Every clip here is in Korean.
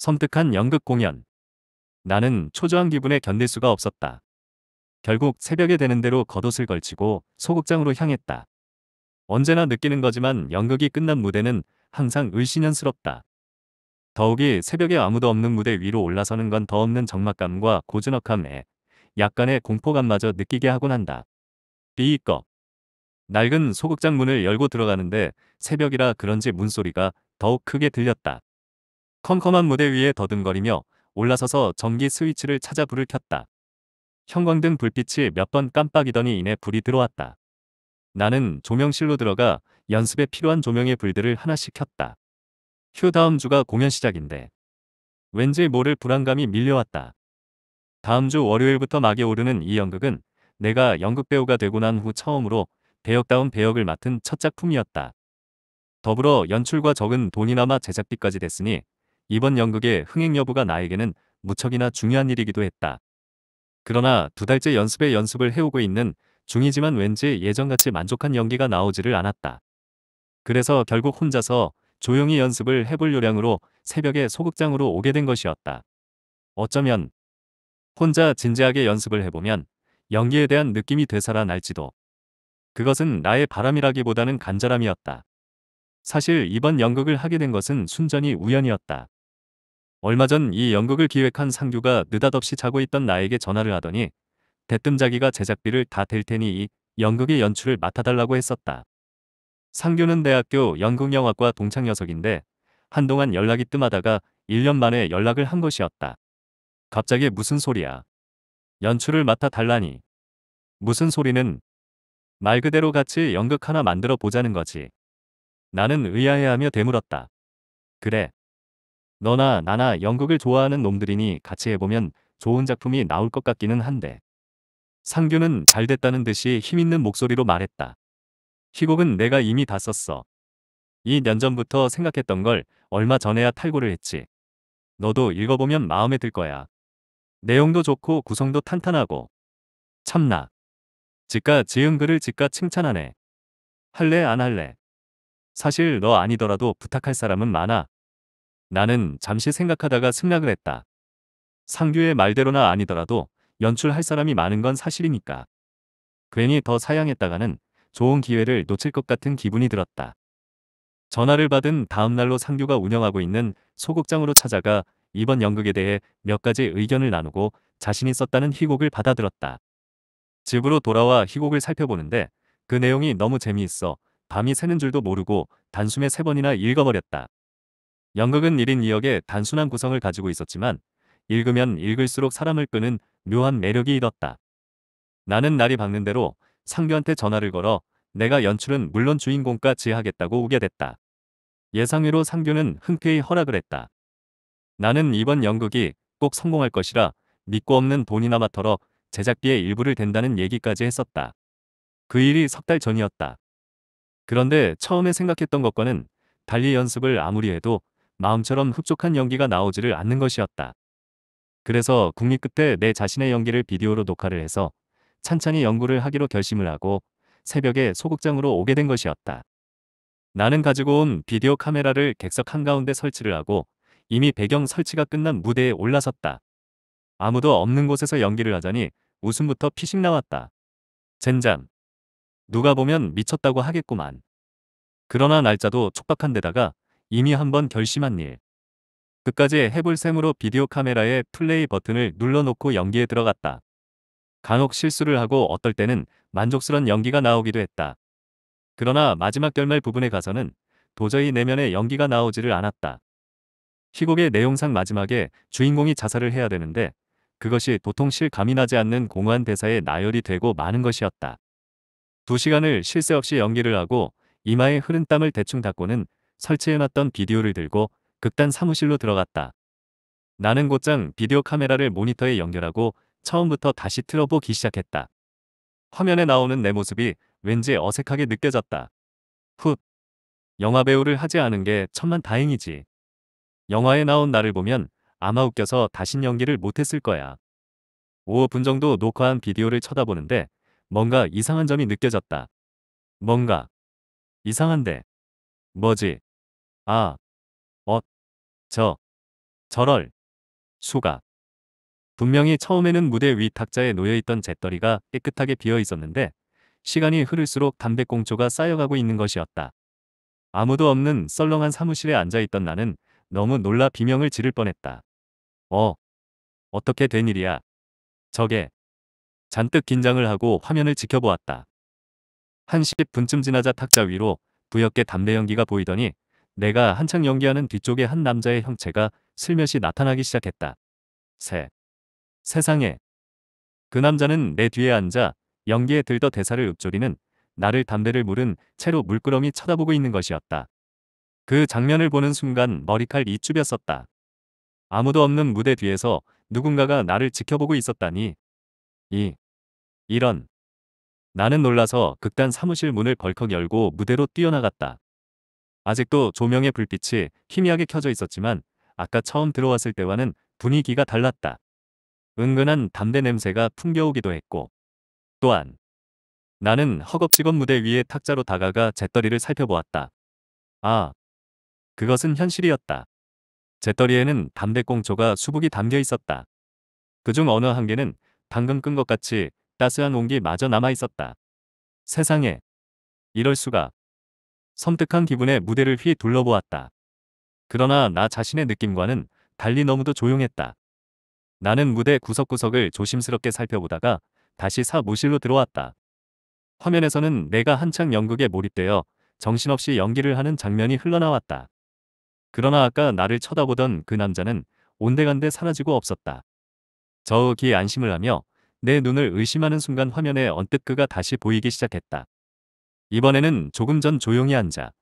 섬뜩한 연극 공연. 나는 초조한 기분에 견딜 수가 없었다. 결국 새벽에 되는 대로 겉옷을 걸치고 소극장으로 향했다. 언제나 느끼는 거지만 연극이 끝난 무대는 항상 을신년스럽다 더욱이 새벽에 아무도 없는 무대 위로 올라서는 건 더 없는 적막감과 고즈넉함에 약간의 공포감마저 느끼게 하곤 한다. 비이껍. 낡은 소극장 문을 열고 들어가는데 새벽이라 그런지 문소리가 더욱 크게 들렸다. 컴컴한 무대 위에 더듬거리며 올라서서 전기 스위치를 찾아 불을 켰다. 형광등 불빛이 몇 번 깜빡이더니 이내 불이 들어왔다. 나는 조명실로 들어가 연습에 필요한 조명의 불들을 하나씩 켰다. 휴 다음 주가 공연 시작인데. 왠지 모를 불안감이 밀려왔다. 다음 주 월요일부터 막에 오르는 이 연극은 내가 연극배우가 되고 난 후 처음으로 배역다운 배역을 맡은 첫 작품이었다. 더불어 연출과 적은 돈이나마 제작비까지 됐으니 이번 연극의 흥행 여부가 나에게는 무척이나 중요한 일이기도 했다. 그러나 두 달째 연습에 연습을 해오고 있는 중이지만 왠지 예전같이 만족한 연기가 나오지를 않았다. 그래서 결국 혼자서 조용히 연습을 해볼 요량으로 새벽에 소극장으로 오게 된 것이었다. 어쩌면 혼자 진지하게 연습을 해보면 연기에 대한 느낌이 되살아날지도 그것은 나의 바람이라기보다는 간절함이었다. 사실 이번 연극을 하게 된 것은 순전히 우연이었다. 얼마 전 이 연극을 기획한 상규가 느닷없이 자고 있던 나에게 전화를 하더니 대뜸 자기가 제작비를 다 댈 테니 이 연극의 연출을 맡아달라고 했었다. 상규는 대학교 연극영화과 동창 녀석인데 한동안 연락이 뜸하다가 1년 만에 연락을 한 것이었다. 갑자기 무슨 소리야. 연출을 맡아달라니. 무슨 소리는 말 그대로 같이 연극 하나 만들어 보자는 거지. 나는 의아해하며 되물었다. 그래. 너나 나나 연극을 좋아하는 놈들이니 같이 해보면 좋은 작품이 나올 것 같기는 한데. 상규는 잘 됐다는 듯이 힘있는 목소리로 말했다. 희곡은 내가 이미 다 썼어. 이 년 전부터 생각했던 걸 얼마 전에야 탈고를 했지. 너도 읽어보면 마음에 들 거야. 내용도 좋고 구성도 탄탄하고. 참나. 지가 지은 글을 지가 칭찬하네. 할래 안 할래. 사실 너 아니더라도 부탁할 사람은 많아. 나는 잠시 생각하다가 승낙을 했다. 상규의 말대로나 아니더라도 연출할 사람이 많은 건 사실이니까. 괜히 더 사양했다가는 좋은 기회를 놓칠 것 같은 기분이 들었다. 전화를 받은 다음날로 상규가 운영하고 있는 소극장으로 찾아가 이번 연극에 대해 몇 가지 의견을 나누고 자신이 썼다는 희곡을 받아들었다. 집으로 돌아와 희곡을 살펴보는데 그 내용이 너무 재미있어 밤이 새는 줄도 모르고 단숨에 세 번이나 읽어버렸다. 연극은 1인 2역의 단순한 구성을 가지고 있었지만 읽으면 읽을수록 사람을 끄는 묘한 매력이 있었다. 나는 날이 밝는 대로 상규한테 전화를 걸어 내가 연출은 물론 주인공까지 하겠다고 우게 됐다. 예상외로 상규는 흔쾌히 허락을 했다. 나는 이번 연극이 꼭 성공할 것이라 믿고 없는 돈이나마 털어 제작비의 일부를 댄다는 얘기까지 했었다. 그 일이 석 달 전이었다. 그런데 처음에 생각했던 것과는 달리 연습을 아무리 해도 마음처럼 흡족한 연기가 나오지를 않는 것이었다. 그래서 국립 끝에 내 자신의 연기를 비디오로 녹화를 해서 찬찬히 연구를 하기로 결심을 하고 새벽에 소극장으로 오게 된 것이었다. 나는 가지고 온 비디오 카메라를 객석 한가운데 설치를 하고 이미 배경 설치가 끝난 무대에 올라섰다. 아무도 없는 곳에서 연기를 하자니 웃음부터 피식 나왔다. 젠장. 누가 보면 미쳤다고 하겠구만. 그러나 날짜도 촉박한 데다가 이미 한 번 결심한 일. 끝까지 해볼 셈으로 비디오 카메라의 플레이 버튼을 눌러놓고 연기에 들어갔다. 간혹 실수를 하고 어떨 때는 만족스런 연기가 나오기도 했다. 그러나 마지막 결말 부분에 가서는 도저히 내면의 연기가 나오지를 않았다. 희곡의 내용상 마지막에 주인공이 자살을 해야 되는데 그것이 보통 실감이 나지 않는 공허한 대사에 나열이 되고 많은 것이었다. 두 시간을 실세 없이 연기를 하고 이마에 흐른 땀을 대충 닦고는 설치해놨던 비디오를 들고 극단 사무실로 들어갔다. 나는 곧장 비디오 카메라를 모니터에 연결하고 처음부터 다시 틀어보기 시작했다. 화면에 나오는 내 모습이 왠지 어색하게 느껴졌다. 훗. 영화 배우를 하지 않은 게 천만 다행이지. 영화에 나온 나를 보면 아마 웃겨서 다신 연기를 못했을 거야. 5분 정도 녹화한 비디오를 쳐다보는데 뭔가 이상한 점이 느껴졌다. 뭔가 이상한데 뭐지? 아, 어, 저, 저럴, 수가. 분명히 처음에는 무대 위 탁자에 놓여있던 재떨이가 깨끗하게 비어 있었는데 시간이 흐를수록 담배꽁초가 쌓여가고 있는 것이었다. 아무도 없는 썰렁한 사무실에 앉아있던 나는 너무 놀라 비명을 지를 뻔했다. 어, 어떻게 된 일이야? 저게. 잔뜩 긴장을 하고 화면을 지켜보았다. 한 10분쯤 지나자 탁자 위로 부옇게 담배 연기가 보이더니 내가 한창 연기하는 뒤쪽에 한 남자의 형체가 슬며시 나타나기 시작했다. 세. 세상에. 그 남자는 내 뒤에 앉아 연기에 들떠 대사를 읊조리는 나를 담배를 물은 채로 물끄러미 쳐다보고 있는 것이었다. 그 장면을 보는 순간 머리칼이 쭈볐었다. 아무도 없는 무대 뒤에서 누군가가 나를 지켜보고 있었다니. 이. 이런. 나는 놀라서 극단 사무실 문을 벌컥 열고 무대로 뛰어나갔다. 아직도 조명의 불빛이 희미하게 켜져 있었지만 아까 처음 들어왔을 때와는 분위기가 달랐다. 은근한 담배 냄새가 풍겨오기도 했고 또한 나는 허겁지겁 무대 위에 탁자로 다가가 재떨이를 살펴보았다. 아, 그것은 현실이었다. 재떨이에는 담배꽁초가 수북이 담겨 있었다. 그중 어느 한 개는 방금 끈 것 같이 따스한 온기 마저 남아 있었다. 세상에, 이럴 수가. 섬뜩한 기분에 무대를 휘 둘러보았다. 그러나 나 자신의 느낌과는 달리 너무도 조용했다. 나는 무대 구석구석을 조심스럽게 살펴보다가 다시 사무실로 들어왔다. 화면에서는 내가 한창 연극에 몰입되어 정신없이 연기를 하는 장면이 흘러나왔다. 그러나 아까 나를 쳐다보던 그 남자는 온데간데 사라지고 없었다. 저기 안심을 하며 내 눈을 의심하는 순간 화면에 언뜻 그가 다시 보이기 시작했다. 이번에는 조금 전 조용히 앉아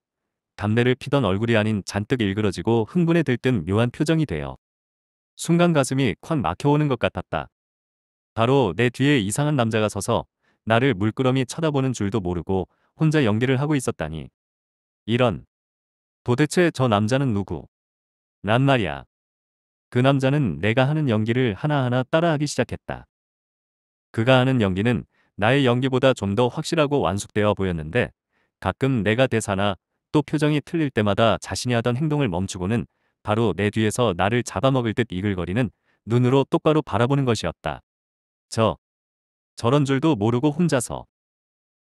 담배를 피던 얼굴이 아닌 잔뜩 일그러지고 흥분에 들뜬 묘한 표정이 되어 순간 가슴이 콱 막혀오는 것 같았다. 바로 내 뒤에 이상한 남자가 서서 나를 물끄러미 쳐다보는 줄도 모르고 혼자 연기를 하고 있었다니. 이런. 도대체 저 남자는 누구? 난 말이야. 그 남자는 내가 하는 연기를 하나하나 따라하기 시작했다. 그가 하는 연기는 나의 연기보다 좀 더 확실하고 완숙되어 보였는데 가끔 내가 대사나 또 표정이 틀릴 때마다 자신이 하던 행동을 멈추고는 바로 내 뒤에서 나를 잡아먹을 듯 이글거리는 눈으로 똑바로 바라보는 것이었다. 저, 저런 줄도 모르고 혼자서.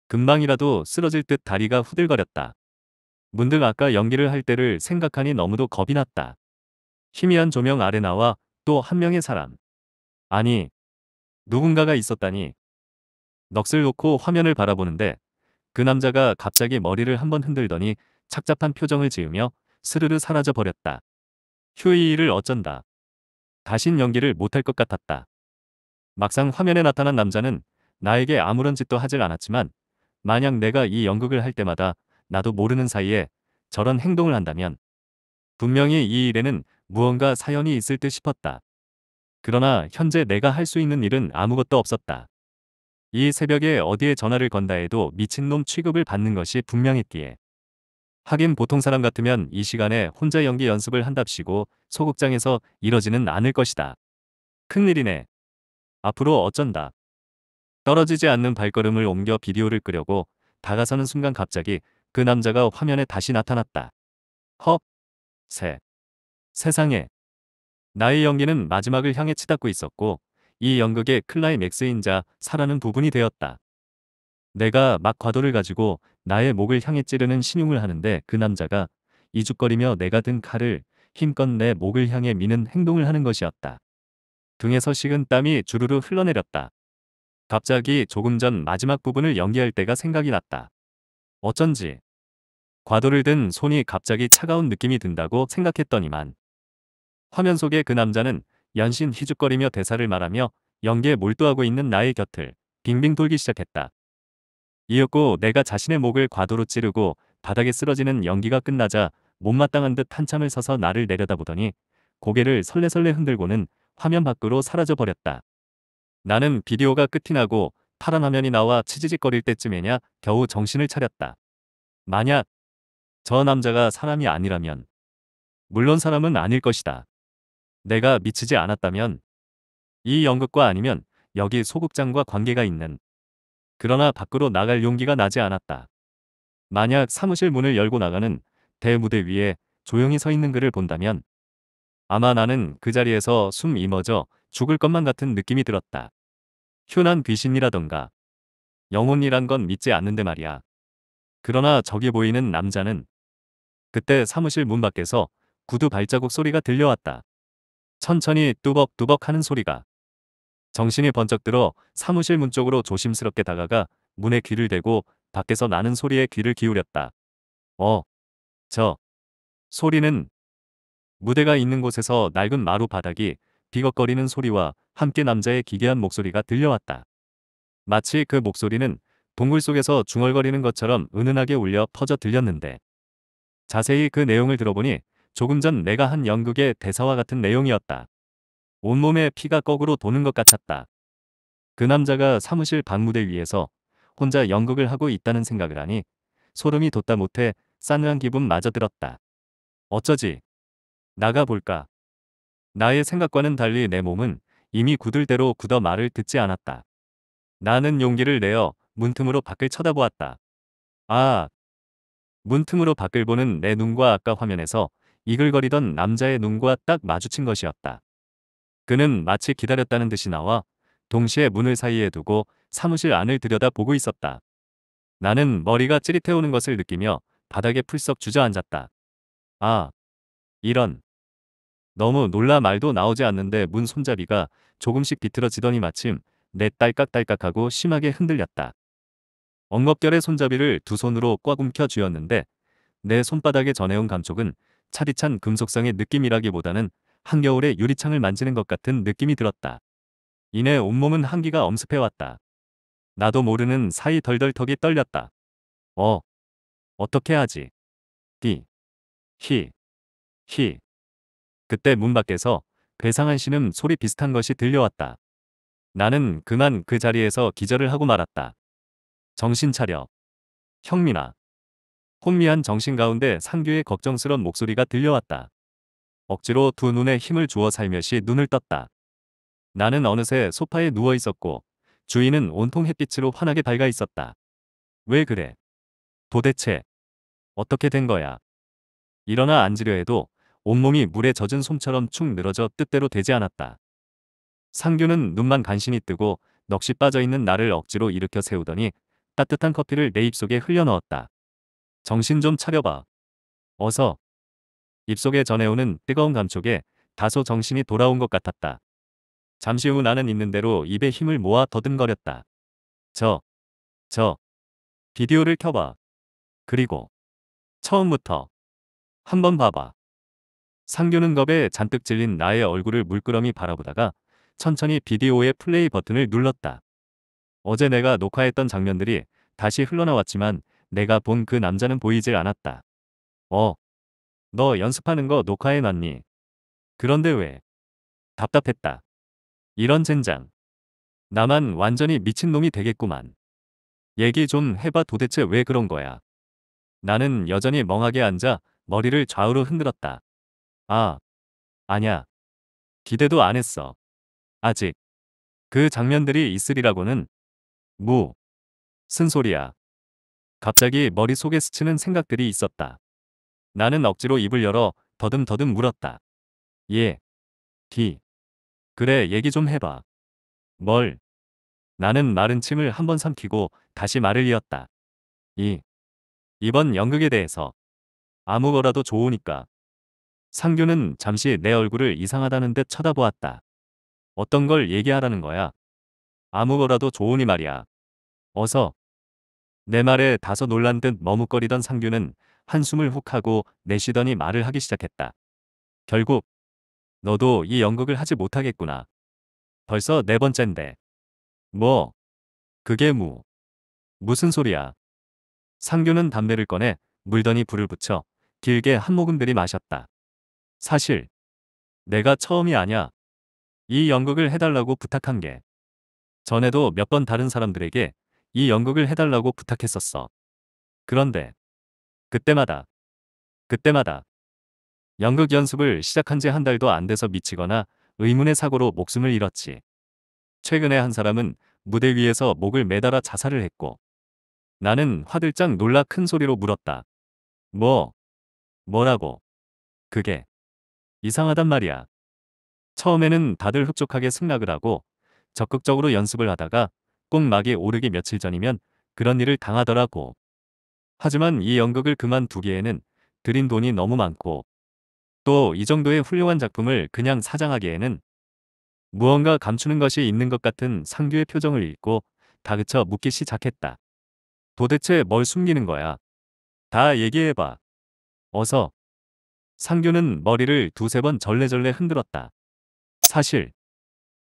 금방이라도 쓰러질 듯 다리가 후들거렸다. 문득 아까 연기를 할 때를 생각하니 너무도 겁이 났다. 희미한 조명 아래 나와 또 한 명의 사람. 아니, 누군가가 있었다니 넋을 놓고 화면을 바라보는데 그 남자가 갑자기 머리를 한번 흔들더니 착잡한 표정을 지으며 스르르 사라져 버렸다. 휴이를 어쩐다. 다신 연기를 못할 것 같았다. 막상 화면에 나타난 남자는 나에게 아무런 짓도 하질 않았지만 만약 내가 이 연극을 할 때마다 나도 모르는 사이에 저런 행동을 한다면 분명히 이 일에는 무언가 사연이 있을 듯 싶었다. 그러나 현재 내가 할 수 있는 일은 아무것도 없었다. 이 새벽에 어디에 전화를 건다 해도 미친놈 취급을 받는 것이 분명했기에 하긴 보통 사람 같으면 이 시간에 혼자 연기 연습을 한답시고 소극장에서 이러지는 않을 것이다. 큰일이네. 앞으로 어쩐다. 떨어지지 않는 발걸음을 옮겨 비디오를 끄려고 다가서는 순간 갑자기 그 남자가 화면에 다시 나타났다. 헉. 세. 세상에. 나의 연기는 마지막을 향해 치닫고 있었고 이 연극의 클라이맥스인 자 사라는 부분이 되었다. 내가 막 과도를 가지고 나의 목을 향해 찌르는 신용을 하는데 그 남자가 이죽거리며 내가 든 칼을 힘껏 내 목을 향해 미는 행동을 하는 것이었다. 등에서 식은 땀이 주르르 흘러내렸다. 갑자기 조금 전 마지막 부분을 연기할 때가 생각이 났다. 어쩐지 과도를 든 손이 갑자기 차가운 느낌이 든다고 생각했더니만 화면 속의 그 남자는 연신 희죽거리며 대사를 말하며 연기에 몰두하고 있는 나의 곁을 빙빙 돌기 시작했다. 이윽고 내가 자신의 목을 과도로 찌르고 바닥에 쓰러지는 연기가 끝나자 못마땅한 듯 한참을 서서 나를 내려다보더니 고개를 설레설레 흔들고는 화면 밖으로 사라져버렸다. 나는 비디오가 끝이 나고 파란 화면이 나와 치지직거릴 때쯤에냐 겨우 정신을 차렸다. 만약 저 남자가 사람이 아니라면 물론 사람은 아닐 것이다. 내가 미치지 않았다면 이 연극과 아니면 여기 소극장과 관계가 있는 그러나 밖으로 나갈 용기가 나지 않았다. 만약 사무실 문을 열고 나가는 대무대 위에 조용히 서 있는 그를 본다면 아마 나는 그 자리에서 숨 이머져 죽을 것만 같은 느낌이 들었다. 휴한 귀신이라던가 영혼이란 건 믿지 않는데 말이야. 그러나 저기 보이는 남자는 그때 사무실 문 밖에서 구두 발자국 소리가 들려왔다. 천천히 뚜벅뚜벅 하는 소리가 정신이 번쩍 들어 사무실 문 쪽으로 조심스럽게 다가가 문에 귀를 대고 밖에서 나는 소리에 귀를 기울였다. 어, 저 소리는 무대가 있는 곳에서 낡은 마루 바닥이 비걱거리는 소리와 함께 남자의 기괴한 목소리가 들려왔다. 마치 그 목소리는 동굴 속에서 중얼거리는 것처럼 은은하게 울려 퍼져 들렸는데 자세히 그 내용을 들어보니 조금 전 내가 한 연극의 대사와 같은 내용이었다. 온몸에 피가 거꾸로 도는 것 같았다. 그 남자가 사무실 방무대 위에서 혼자 연극을 하고 있다는 생각을 하니 소름이 돋다 못해 싸늘한 기분 마저 들었다. 어쩌지? 나가볼까? 나의 생각과는 달리 내 몸은 이미 구들 대로 굳어 말을 듣지 않았다. 나는 용기를 내어 문틈으로 밖을 쳐다보았다. 아! 문틈으로 밖을 보는 내 눈과 아까 화면에서 이글거리던 남자의 눈과 딱 마주친 것이었다. 그는 마치 기다렸다는 듯이 나와 동시에 문을 사이에 두고 사무실 안을 들여다보고 있었다. 나는 머리가 찌릿해오는 것을 느끼며 바닥에 풀썩 주저앉았다. 아, 이런. 너무 놀라 말도 나오지 않는데 문 손잡이가 조금씩 비틀어지더니 마침 내 딸깍딸깍하고 심하게 흔들렸다. 엉겁결에 손잡이를 두 손으로 꽉 움켜 쥐었는데 내 손바닥에 전해온 감촉은 차디찬 금속성의 느낌이라기보다는 한겨울에 유리창을 만지는 것 같은 느낌이 들었다. 이내 온몸은 한기가 엄습해왔다. 나도 모르는 사이 덜덜턱이 떨렸다. 어. 어떻게 하지? 띠. 히. 히. 그때 문 밖에서 배상한 신음 소리 비슷한 것이 들려왔다. 나는 그만 그 자리에서 기절을 하고 말았다. 정신 차려. 형민아. 혼미한 정신 가운데 상규의 걱정스런 목소리가 들려왔다. 억지로 두 눈에 힘을 주어 살며시 눈을 떴다. 나는 어느새 소파에 누워 있었고 주인은 온통 햇빛으로 환하게 밝아 있었다. 왜 그래? 도대체 어떻게 된 거야? 일어나 앉으려 해도 온몸이 물에 젖은 솜처럼 축 늘어져 뜻대로 되지 않았다. 상규는 눈만 간신히 뜨고 넋이 빠져있는 나를 억지로 일으켜 세우더니 따뜻한 커피를 내 입속에 흘려넣었다. 정신 좀 차려봐. 어서. 입속에 전해오는 뜨거운 감촉에 다소 정신이 돌아온 것 같았다. 잠시 후 나는 있는 대로 입에 힘을 모아 더듬거렸다. 저, 저, 비디오를 켜봐. 그리고 처음부터 한번 봐봐. 상규는 겁에 잔뜩 질린 나의 얼굴을 물끄러미 바라보다가 천천히 비디오의 플레이 버튼을 눌렀다. 어제 내가 녹화했던 장면들이 다시 흘러나왔지만 내가 본 그 남자는 보이질 않았다. 어. 너 연습하는 거 녹화해놨니? 그런데 왜? 답답했다. 이런 젠장. 나만 완전히 미친놈이 되겠구만. 얘기 좀 해봐 도대체 왜 그런 거야. 나는 여전히 멍하게 앉아 머리를 좌우로 흔들었다. 아, 아냐. 기대도 안 했어. 아직. 그 장면들이 있으리라고는. 무. 쓴 소리야. 갑자기 머릿속에 스치는 생각들이 있었다. 나는 억지로 입을 열어 더듬더듬 물었다. 예. 디. 그래 얘기 좀 해봐. 뭘. 나는 마른 침을 한 번 삼키고 다시 말을 이었다. 이. 이번 연극에 대해서. 아무거라도 좋으니까. 상규는 잠시 내 얼굴을 이상하다는 듯 쳐다보았다. 어떤 걸 얘기하라는 거야? 아무거라도 좋으니 말이야. 어서. 내 말에 다소 놀란 듯 머뭇거리던 상규는 한숨을 훅 하고 내쉬더니 말을 하기 시작했다. 결국 너도 이 연극을 하지 못하겠구나. 벌써 네 번째인데. 뭐? 그게 뭐? 무슨 소리야? 상규는 담배를 꺼내 물더니 불을 붙여 길게 한 모금 들이 마셨다. 사실 내가 처음이 아니야. 이 연극을 해달라고 부탁한 게 전에도 몇 번 다른 사람들에게 이 연극을 해달라고 부탁했었어. 그런데 그때마다 그때마다 연극 연습을 시작한 지 한 달도 안 돼서 미치거나 의문의 사고로 목숨을 잃었지. 최근에 한 사람은 무대 위에서 목을 매달아 자살을 했고 나는 화들짝 놀라 큰 소리로 물었다. 뭐? 뭐라고? 그게 이상하단 말이야. 처음에는 다들 흡족하게 승낙을 하고 적극적으로 연습을 하다가 꼭막이 오르기 며칠 전이면 그런 일을 당하더라고. 하지만 이 연극을 그만두기에는 들인 돈이 너무 많고 또 이 정도의 훌륭한 작품을 그냥 사장하기에는 무언가 감추는 것이 있는 것 같은 상규의 표정을 읽고 다그쳐 묻기 시작했다. 도대체 뭘 숨기는 거야? 다 얘기해봐. 어서. 상규는 머리를 두세 번 절레절레 흔들었다. 사실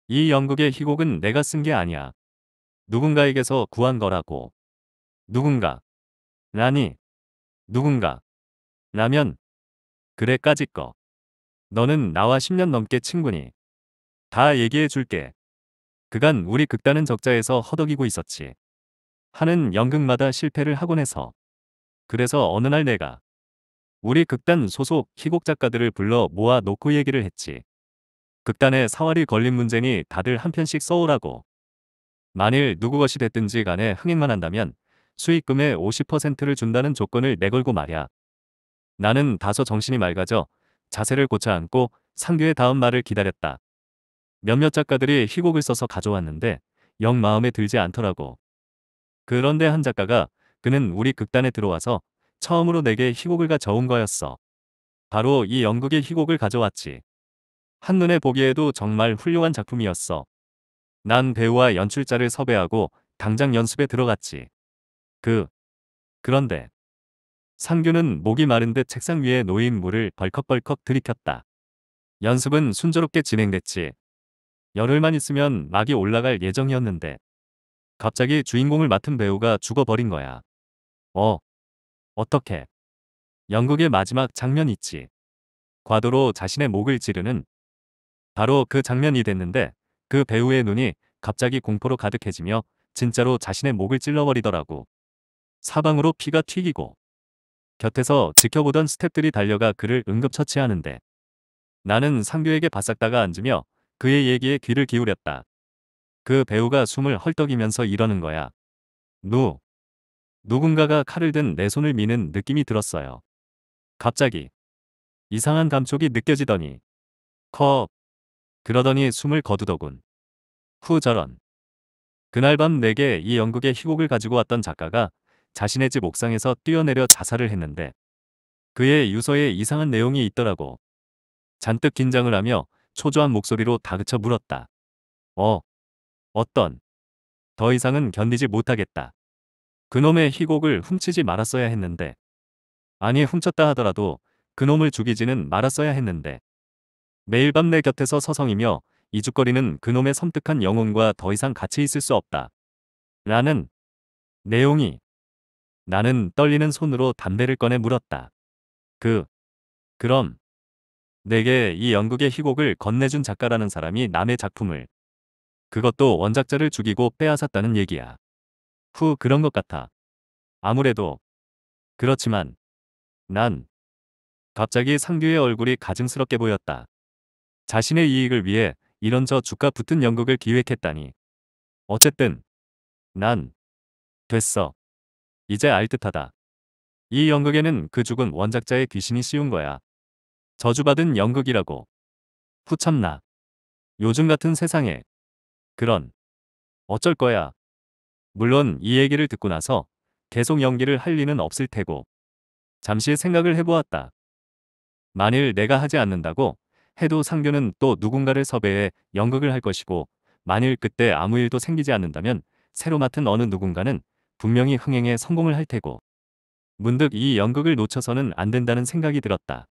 이 연극의 희곡은 내가 쓴 게 아니야. 누군가에게서 구한 거라고. 누군가. 라니. 누군가. 라면. 그래 까짓 거. 너는 나와 10년 넘게 친구니. 다 얘기해 줄게. 그간 우리 극단은 적자에서 허덕이고 있었지. 하는 연극마다 실패를 하곤 해서. 그래서 어느 날 내가 우리 극단 소속 희곡 작가들을 불러 모아 놓고 얘기를 했지. 극단에 사활이 걸린 문제니 다들 한 편씩 써오라고. 만일 누구것이 됐든지 간에 흥행만 한다면 수익금의 50%를 준다는 조건을 내걸고 말야 나는 다소 정신이 맑아져 자세를 고쳐 앉고 상규의 다음 말을 기다렸다. 몇몇 작가들이 희곡을 써서 가져왔는데 영 마음에 들지 않더라고. 그런데 한 작가가 그는 우리 극단에 들어와서 처음으로 내게 희곡을 가져온 거였어. 바로 이 연극의 희곡을 가져왔지. 한눈에 보기에도 정말 훌륭한 작품이었어. 난 배우와 연출자를 섭외하고 당장 연습에 들어갔지. 그. 그런데. 상규는 목이 마른 듯 책상 위에 놓인 물을 벌컥벌컥 들이켰다. 연습은 순조롭게 진행됐지. 열흘만 있으면 막이 올라갈 예정이었는데. 갑자기 주인공을 맡은 배우가 죽어버린 거야. 어. 어떻게. 연극의 마지막 장면 있지. 과도로 자신의 목을 찌르는 바로 그 장면이 됐는데 그 배우의 눈이 갑자기 공포로 가득해지며 진짜로 자신의 목을 찔러버리더라고. 사방으로 피가 튀기고 곁에서 지켜보던 스탭들이 달려가 그를 응급처치하는데 나는 상규에게 바싹다가 앉으며 그의 얘기에 귀를 기울였다. 그 배우가 숨을 헐떡이면서 이러는 거야. 누. 누군가가 칼을 든 내 손을 미는 느낌이 들었어요. 갑자기 이상한 감촉이 느껴지더니 컵 그러더니 숨을 거두더군. 후 저런. 그날 밤 내게 이 연극의 희곡을 가지고 왔던 작가가 자신의 집 옥상에서 뛰어내려 자살을 했는데 그의 유서에 이상한 내용이 있더라고. 잔뜩 긴장을 하며 초조한 목소리로 다그쳐 물었다. 어. 어떤. 더 이상은 견디지 못하겠다. 그놈의 희곡을 훔치지 말았어야 했는데. 아니 훔쳤다 하더라도 그놈을 죽이지는 말았어야 했는데. 매일 밤 내 곁에서 서성이며 이죽거리는 그놈의 섬뜩한 영혼과 더 이상 같이 있을 수 없다. 라는 내용이 나는 떨리는 손으로 담배를 꺼내 물었다. 그 그럼 내게 이 연극의 희곡을 건네준 작가라는 사람이 남의 작품을 그것도 원작자를 죽이고 빼앗았다는 얘기야. 후 그런 것 같아. 아무래도 그렇지만 난 갑자기 상규의 얼굴이 가증스럽게 보였다. 자신의 이익을 위해 이런 저 주가 붙은 연극을 기획했다니. 어쨌든 난 됐어. 이제 알 듯하다. 이 연극에는 그 죽은 원작자의 귀신이 씌운 거야. 저주받은 연극이라고. 후참나. 요즘 같은 세상에. 그런. 어쩔 거야. 물론 이 얘기를 듣고 나서 계속 연기를 할 리는 없을 테고. 잠시 생각을 해보았다. 만일 내가 하지 않는다고 해도 상교는 또 누군가를 섭외해 연극을 할 것이고 만일 그때 아무 일도 생기지 않는다면 새로 맡은 어느 누군가는 분명히 흥행에 성공을 할 테고 문득 이 연극을 놓쳐서는 안 된다는 생각이 들었다.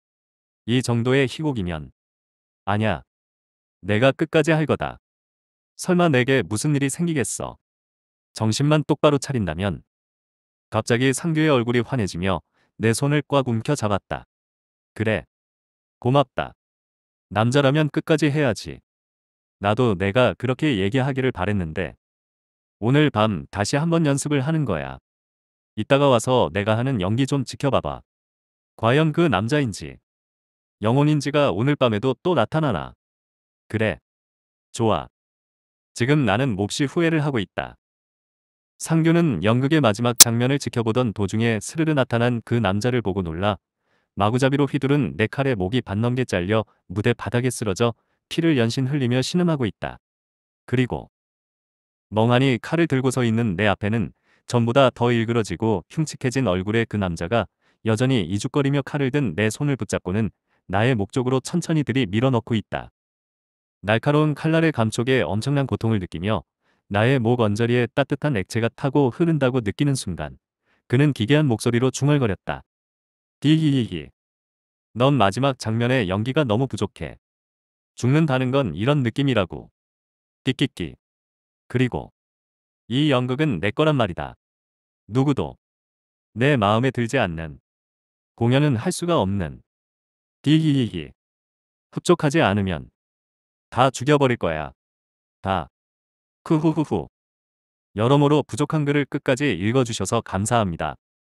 이 정도의 희곡이면 아냐 내가 끝까지 할 거다. 설마 내게 무슨 일이 생기겠어. 정신만 똑바로 차린다면 갑자기 상규의 얼굴이 환해지며 내 손을 꽉 움켜 잡았다. 그래 고맙다. 남자라면 끝까지 해야지. 나도 내가 그렇게 얘기하기를 바랬는데 오늘 밤 다시 한번 연습을 하는 거야. 이따가 와서 내가 하는 연기 좀 지켜봐봐. 과연 그 남자인지 영혼인지가 오늘 밤에도 또 나타나나. 그래. 좋아. 지금 나는 몹시 후회를 하고 있다. 상규는 연극의 마지막 장면을 지켜보던 도중에 스르르 나타난 그 남자를 보고 놀라 마구잡이로 휘두른 네칼의 목이 반넘게 잘려 무대 바닥에 쓰러져 피를 연신 흘리며 신음하고 있다. 그리고 멍하니 칼을 들고 서 있는 내 앞에는 전보다 더 일그러지고 흉측해진 얼굴의 그 남자가 여전히 이죽거리며 칼을 든 내 손을 붙잡고는 나의 목 쪽으로 천천히 들이 밀어넣고 있다. 날카로운 칼날의 감촉에 엄청난 고통을 느끼며 나의 목 언저리에 따뜻한 액체가 타고 흐른다고 느끼는 순간 그는 기괴한 목소리로 중얼거렸다. 디히히히넌 마지막 장면에 연기가 너무 부족해. 죽는다는 건 이런 느낌이라고. 띠끼끼. 그리고 이 연극은 내 거란 말이다. 누구도 내 마음에 들지 않는 공연은 할 수가 없는 디히히히 흡족하지 않으면 다 죽여버릴 거야. 다. 크후후후. 여러모로 부족한 글을 끝까지 읽어주셔서 감사합니다.